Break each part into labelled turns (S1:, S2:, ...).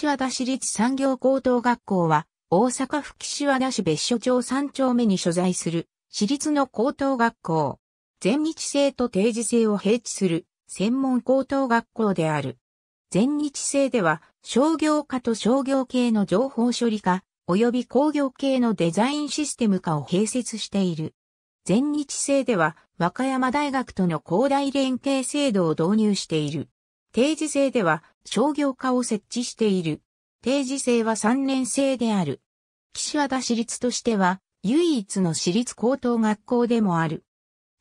S1: 岸和
S2: 田市立産業高等学校は、大阪府岸和田市別所町3丁目に所在する、市立の高等学校。全日制と定時制を併置する、専門高等学校である。全日制では、商業科と商業系の情報処理科、及び工業系のデザインシステム科を併設している。全日制では、和歌山大学との広大連携制度を導入している。定時制では商業化を設置している。定時制は3年制である。岸和田市立としては唯一の市立高等学校でもある。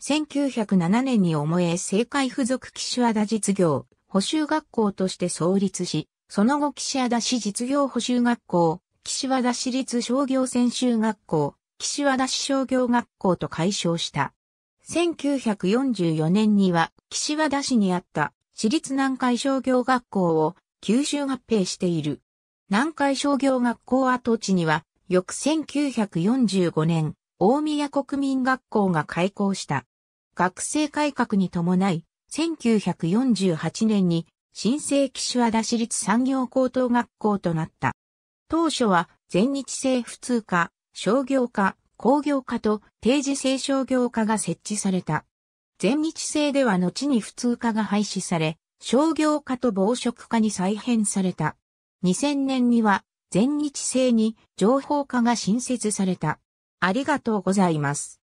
S2: 1907年に思え政界附属岸和田実業補修学校として創立し、その後岸和田市実業補修学校、岸和田市立商業専修学校、岸和田市商業学校と改称した。1944年には岸和田市にあった私立南海商業学校を九州合併している。南海商業学校跡地には、翌1945年、大宮国民学校が開校した。学生改革に伴い、1948年に新生騎種和田市立産業高等学校となった。当初は全日制普通科、商業科、工業科と定時制商業科が設置された。全日制では後に普通科が廃止され、商業科と防食科に再編された。2000年には全日制に情報科が新設された。ありが
S1: とうございます。